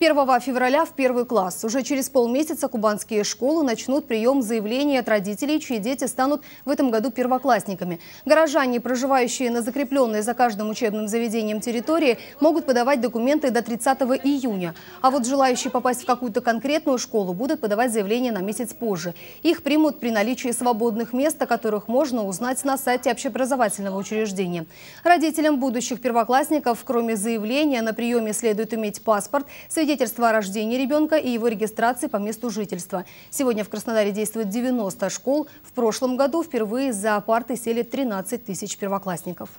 1 февраля в первый класс. Уже через полмесяца кубанские школы начнут прием заявлений от родителей, чьи дети станут в этом году первоклассниками. Горожане, проживающие на закрепленной за каждым учебным заведением территории, могут подавать документы до 30 июня. А вот желающие попасть в какую-то конкретную школу будут подавать заявление на месяц позже. Их примут при наличии свободных мест, о которых можно узнать на сайте общеобразовательного учреждения. Родителям будущих первоклассников, кроме заявления, на приеме следует иметь паспорт, свидетельство о рождении ребенка и его регистрации по месту жительства. Сегодня в Краснодаре действует 90 школ. В прошлом году впервые за парты сели 13 тысяч первоклассников.